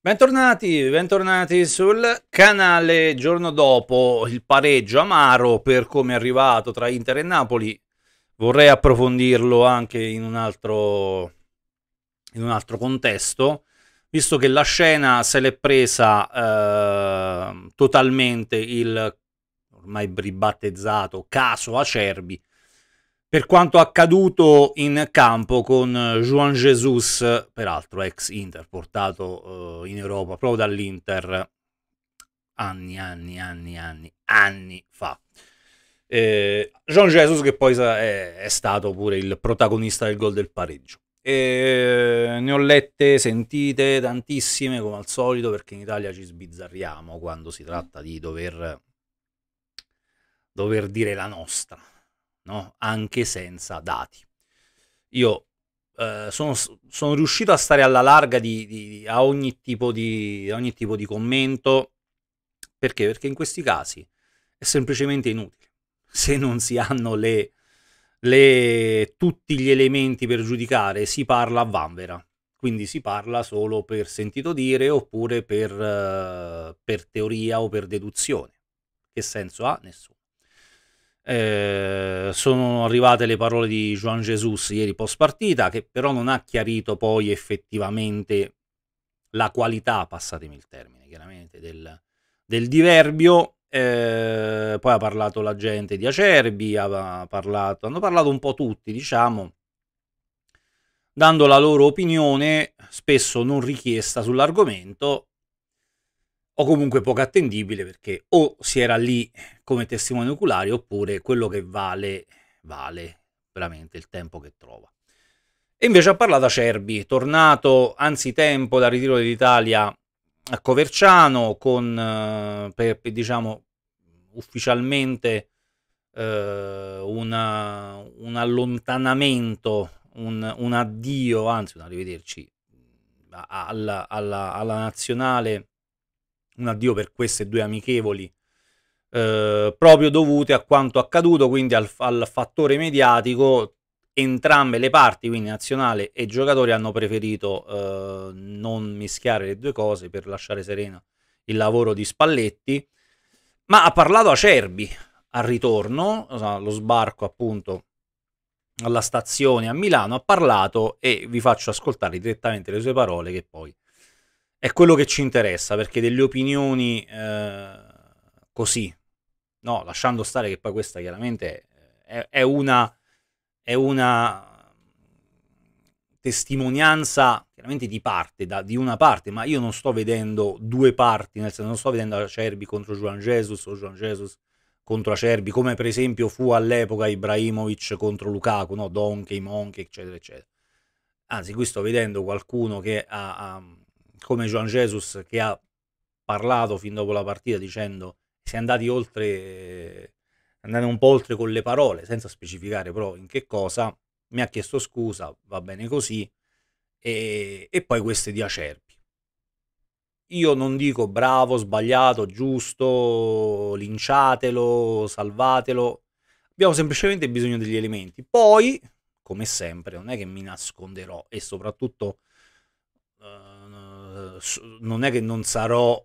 Bentornati, bentornati sul canale giorno dopo il pareggio amaro per come è arrivato tra Inter e Napoli. Vorrei approfondirlo anche in un altro, in un altro contesto, visto che la scena se l'è presa eh, totalmente il ormai ribattezzato caso Acerbi per quanto accaduto in campo con eh, Juan Jesus, peraltro ex Inter, portato eh, in Europa proprio dall'Inter anni, anni, anni, anni, anni fa. Eh, Jean Jesus che poi è, è, stato pure il protagonista del gol del pareggio. E eh, ne ho lette, sentite tantissime come al solito perché in Italia ci sbizzarriamo quando si tratta di dover, dover dire la nostra no? anche senza dati. Io eh, sono, sono, riuscito a stare alla larga di, di, a, ogni di, a, ogni tipo di, commento, perché? Perché in questi casi è semplicemente inutile. Se non si hanno le, le, tutti gli elementi per giudicare, si parla a vanvera. Quindi si parla solo per sentito dire oppure per, eh, per teoria o per deduzione. Che senso ha? Nessuno. Eh, sono arrivate le parole di Juan Jesus ieri post partita, che però non ha chiarito poi effettivamente la qualità, passatemi il termine chiaramente, del, del diverbio. Eh, poi ha parlato la gente di Acerbi, parlato, hanno parlato un po' tutti, diciamo, dando la loro opinione, spesso non richiesta sull'argomento, o comunque poco attendibile perché o si era lì come testimone oculare oppure quello che vale, vale veramente il tempo che trova. E invece ha parlato Acerbi, tornato anzitempo dal ritiro dell'Italia a Coverciano con, eh, per, per, diciamo, ufficialmente eh, una, un allontanamento, un, un, addio, anzi un arrivederci alla, alla, alla nazionale un addio per queste due amichevoli, eh, proprio dovute a quanto accaduto, quindi al, al fattore mediatico. Entrambe le parti, quindi nazionale e giocatori, hanno preferito eh, non mischiare le due cose per lasciare serena il lavoro di Spalletti. Ma ha parlato Acerbi al ritorno, lo sbarco appunto alla stazione a Milano, ha parlato e vi faccio ascoltare direttamente le sue parole che poi è quello che ci interessa, perché delle opinioni eh, così, no, lasciando stare che poi questa chiaramente è, è, una, è una, testimonianza chiaramente di parte, da, di una parte, ma io non sto vedendo due parti, nel senso non sto vedendo Acerbi contro Juan Jesus o Juan Jesus contro Acerbi, come per esempio fu all'epoca Ibrahimovic contro Lukaku, no? Donkey, Monkey, eccetera, eccetera. Anzi, qui sto vedendo qualcuno che ha, ha come Juan Jesus che ha parlato fin dopo la partita dicendo si è andati oltre, eh, andando un po' oltre con le parole, senza specificare però in che cosa, mi ha chiesto scusa, va bene così, e, e poi queste di Acerbi. Io non dico bravo, sbagliato, giusto, linciatelo, salvatelo, abbiamo semplicemente bisogno degli elementi. Poi, come sempre, non è che mi nasconderò e soprattutto non è che non sarò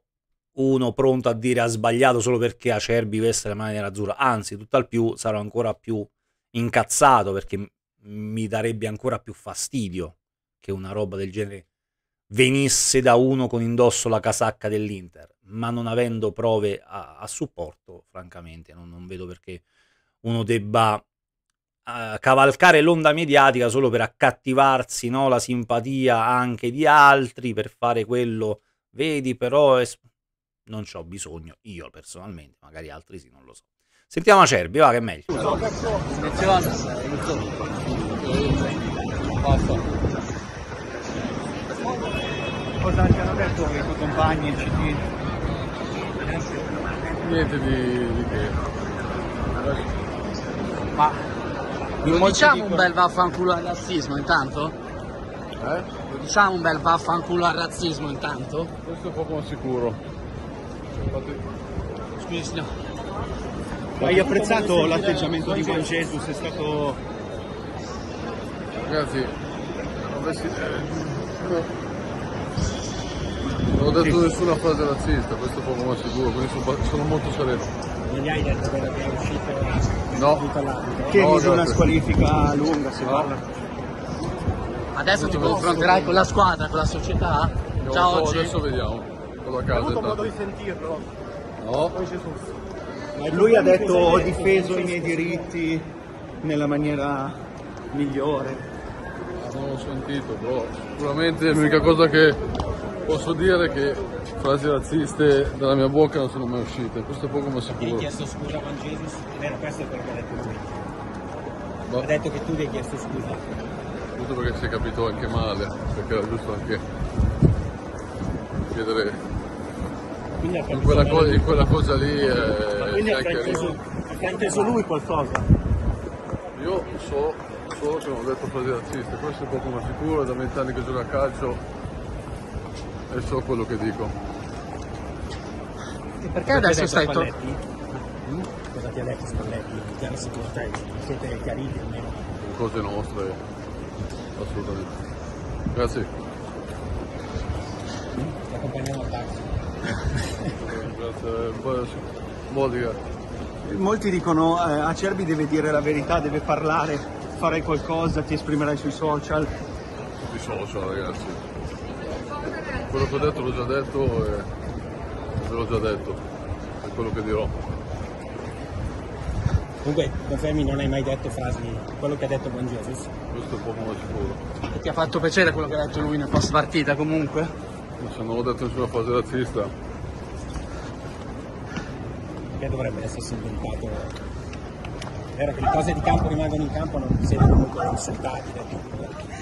uno pronto a dire ha sbagliato solo perché Acerbi veste la maniera azzurra, anzi tutt'al più sarò ancora più incazzato perché mi darebbe ancora più fastidio che una roba del genere venisse da uno con indosso la casacca dell'Inter, ma non avendo prove a, a supporto, francamente, non, non, vedo perché uno debba uh, cavalcare l'onda mediatica solo per accattivarsi no? la simpatia anche di altri, per fare quello, vedi però es- non c'ho bisogno, io personalmente, magari altri sì, non lo so. Sentiamo Acerbi, va che è meglio. Importante hanno detto i tuoi compagni Niente di, di che. Ma non Lo diciamo un bel vaffanculo al razzismo intanto? Eh? Lo diciamo un bel vaffanculo al razzismo intanto? Questo è poco sicuro. Scusi signor. Hai apprezzato l'atteggiamento di Juan Jesus? È stato... Ragazzi, non ho detto nessuna frase razzista, questo è poco ma sicuro, quindi sono molto sereno non gli hai detto quello che è uscito no. all'arbitro? Che no, mise una squalifica lunga, se no. parla. Adesso ti confronterai con la squadra, con la società? No, Già so, oggi? adesso vediamo. Cosa Hai avuto modo di sentirlo? No. Lui ha detto ho difeso i miei diritti nella maniera migliore. Ah, non l'ho sentito, però boh. sicuramente l'unica cosa che posso dire è che frasi razziste dalla mia bocca non sono mai uscite, questo è poco ma sicuro. Ti Hai chiesto scusa a Jesus? Non era questo quello che ha detto lui. No. Ha detto che tu gli hai chiesto scusa. Tutto perché si è capito anche male, perché era giusto anche chiedere in quella, co- in quella, cosa lì eh, è quindi ha inteso, lui qualcosa io so solo che non ho detto frasi razziste questo è poco ma sicuro da vent'anni che gioco a calcio e so quello che dico. E perché, perché adesso stai tornando? Mm? Cosa ti ha detto Spalletti? Chiaro sicurezza, siete chiariti almeno. Cose nostre, assolutamente. Grazie. Ti accompagniamo a taxi. Grazie, buona Molti dicono eh, Acerbi deve dire la verità, deve parlare, fare qualcosa, ti esprimerai sui social. Sui social ragazzi, quello che ho detto l'ho già detto e ve l'ho già detto, è quello che dirò. Comunque, confermi, non hai mai detto frasi quello che ha detto Buon Jesus? Questo è poco ma sicuro. E ti ha fatto piacere quello che ha detto lui nel post partita comunque? Se non l'ho detto in sua fase razzista. Perché dovrebbe essersi inventato? È vero che le cose di campo rimangono in campo, non si devono comunque insultati. Eh.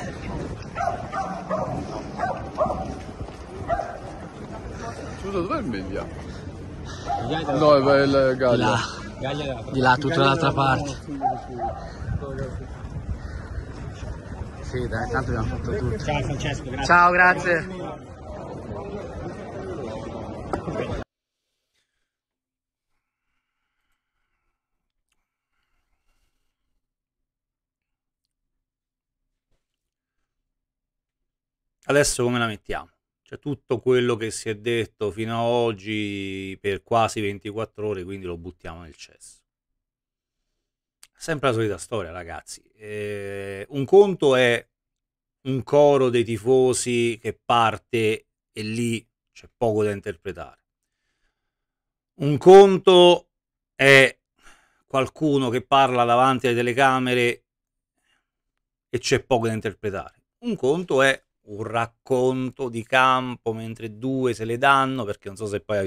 scusa, dov'è il Meglia? No, è il Gaglia. Di là, di là tutta l'altra parte. Sì, dai, tanto abbiamo fatto tutto. Ciao Francesco, grazie. Ciao, grazie. Adesso come la mettiamo? C'è cioè, tutto quello che si è detto fino ad oggi per quasi 24 ore, quindi lo buttiamo nel cesso. Sempre la solita storia, ragazzi. Eh, un conto è un coro dei tifosi che parte e lì c'è poco da interpretare. Un conto è qualcuno che parla davanti alle telecamere e c'è poco da interpretare. Un conto è un racconto di campo mentre due se le danno, perché non so se poi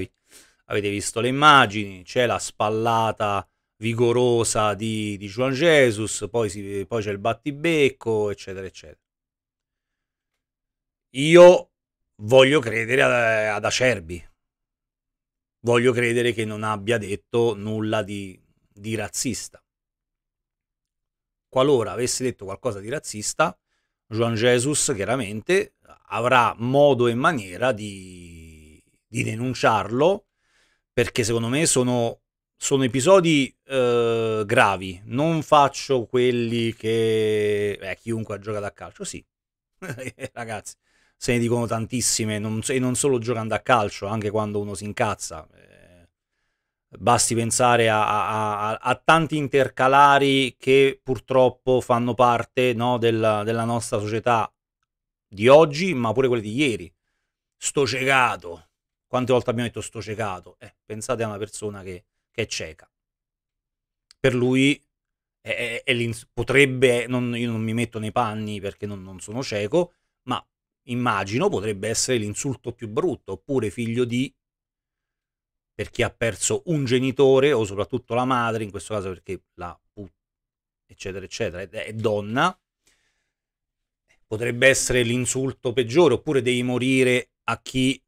avete visto le immagini, c'è la spallata vigorosa di, di Juan Jesus, poi, si, poi c'è il battibecco, eccetera, eccetera. Io voglio credere ad, ad Acerbi, voglio credere che non abbia detto nulla di, di razzista. Qualora avesse detto qualcosa di razzista, Juan Jesus chiaramente avrà modo e maniera di, di denunciarlo perché secondo me sono, sono episodi eh, gravi. Non faccio quelli che... Beh, chiunque ha giocato a calcio, sì. Ragazzi, se ne dicono tantissime non, e non solo giocando a calcio, anche quando uno si incazza. Eh, Basti pensare a, a, a, a, tanti intercalari che purtroppo fanno parte no, della, della, nostra società di oggi, ma pure quelli di ieri. Sto cecato. Quante volte abbiamo detto sto cecato? Eh, pensate a una persona che, che è cieca. Per lui è, è, è potrebbe, non, io non mi metto nei panni perché non, non sono cieco, ma immagino potrebbe essere l'insulto più brutto, oppure figlio di per chi ha perso un genitore o soprattutto la madre, in questo caso perché la put, eccetera, eccetera, è, è donna, potrebbe essere l'insulto peggiore, oppure devi morire a chi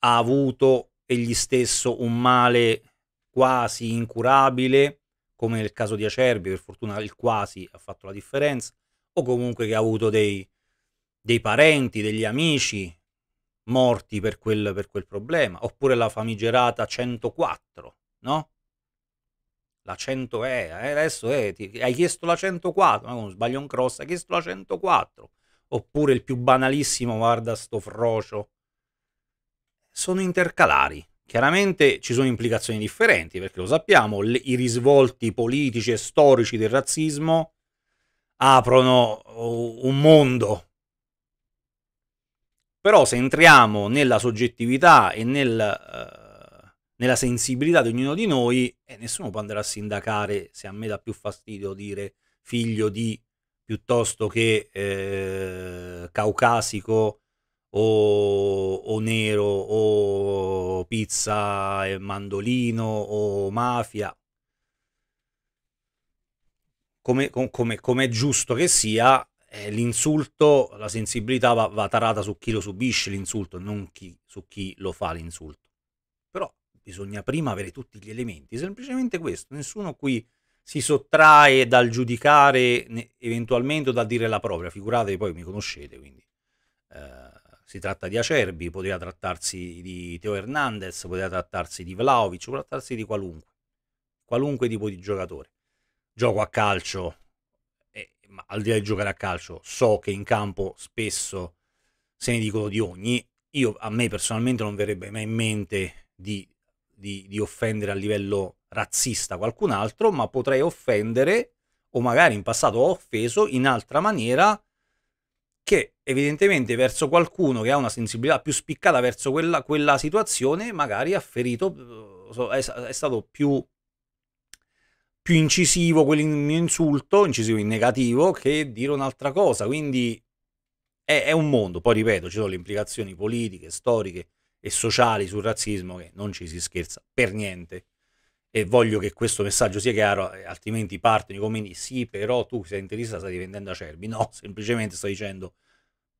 ha avuto egli stesso un male quasi incurabile, come nel caso di Acerbi, per fortuna il quasi ha fatto la differenza, o comunque che ha avuto dei, dei parenti, degli amici morti per quel, per quel problema, oppure la famigerata 104, no? La 100 è, eh, adesso è, eh, ti, hai chiesto la 104, ma non sbaglio un cross, hai chiesto la 104, oppure il più banalissimo, guarda sto frocio, sono intercalari. Chiaramente ci sono implicazioni differenti, perché lo sappiamo, le, i risvolti politici e storici del razzismo aprono uh, un mondo però se entriamo nella soggettività e nel... Eh, nella sensibilità di ognuno di noi e eh, nessuno può andare a sindacare se a me dà più fastidio dire figlio di piuttosto che eh, caucasico o, o, nero o pizza e mandolino o mafia. Come, come, come è giusto che sia, eh, l'insulto, la sensibilità va, va, tarata su chi lo subisce l'insulto, non chi, su chi lo fa l'insulto. Però bisogna prima avere tutti gli elementi, semplicemente questo, nessuno qui si sottrae dal giudicare eventualmente o dal dire la propria, figuratevi poi mi conoscete, quindi eh, si tratta di Acerbi, poteva trattarsi di Teo Hernandez, poteva trattarsi di Vlaovic, poteva trattarsi di qualunque, qualunque tipo di giocatore. Gioco a calcio, ma al di là di giocare a calcio, so che in campo spesso se ne dicono di ogni. Io a me personalmente non verrebbe mai in mente di, di, di offendere a livello razzista qualcun altro, ma potrei offendere o magari in passato ho offeso in altra maniera che evidentemente verso qualcuno che ha una sensibilità più spiccata verso quella, quella situazione magari ha ferito, eh, è, è stato più più incisivo quel mio insulto, incisivo in negativo, che dire un'altra cosa. Quindi è, è, un mondo. Poi ripeto, ci sono le implicazioni politiche, storiche e sociali sul razzismo che non ci si scherza per niente. E voglio che questo messaggio sia chiaro, eh, altrimenti partono i commenti, sì, però tu sei interista, stai diventando acerbi. No, semplicemente sto dicendo,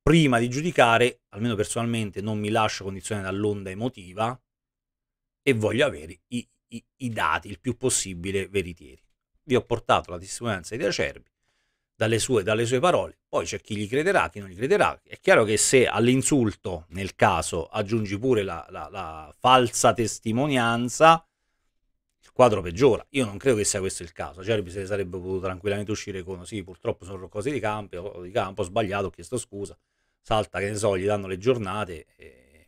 prima di giudicare, almeno personalmente, non mi lascio condizionare dall'onda emotiva e voglio avere i, i, i dati il più possibile veritieri. Vi ho portato la testimonianza di Acerbi, dalle sue, dalle sue, parole, poi c'è chi gli crederà, chi non gli crederà. È chiaro che se all'insulto, nel caso, aggiungi pure la, la, la, falsa testimonianza, il quadro peggiora. Io non credo che sia questo il caso. Acerbi se ne sarebbe potuto tranquillamente uscire con sì, purtroppo sono cose di campo, di campo ho sbagliato, ho chiesto scusa, salta, che ne so, gli danno le giornate. E...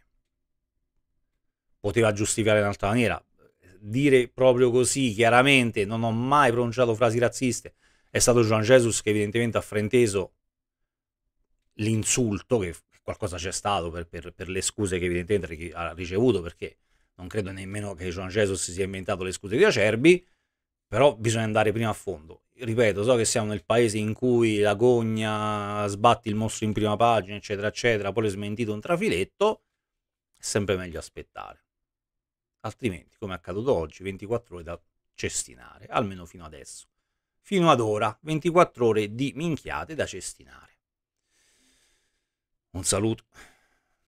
Poteva giustificare in un'altra maniera dire proprio così chiaramente, non ho mai pronunciato frasi razziste, è stato Juan Jesus che evidentemente ha frainteso l'insulto, che qualcosa c'è stato per, per, per, le scuse che evidentemente ha ricevuto, perché non credo nemmeno che Juan Jesus si sia inventato le scuse di Acerbi, però bisogna andare prima a fondo. Ripeto, so che siamo nel paese in cui la gogna sbatti il mostro in prima pagina, eccetera, eccetera, poi è smentito un trafiletto, è sempre meglio aspettare altrimenti, come è accaduto oggi, 24 ore da cestinare, almeno fino adesso. Fino ad ora, 24 ore di minchiate da cestinare. Un saluto.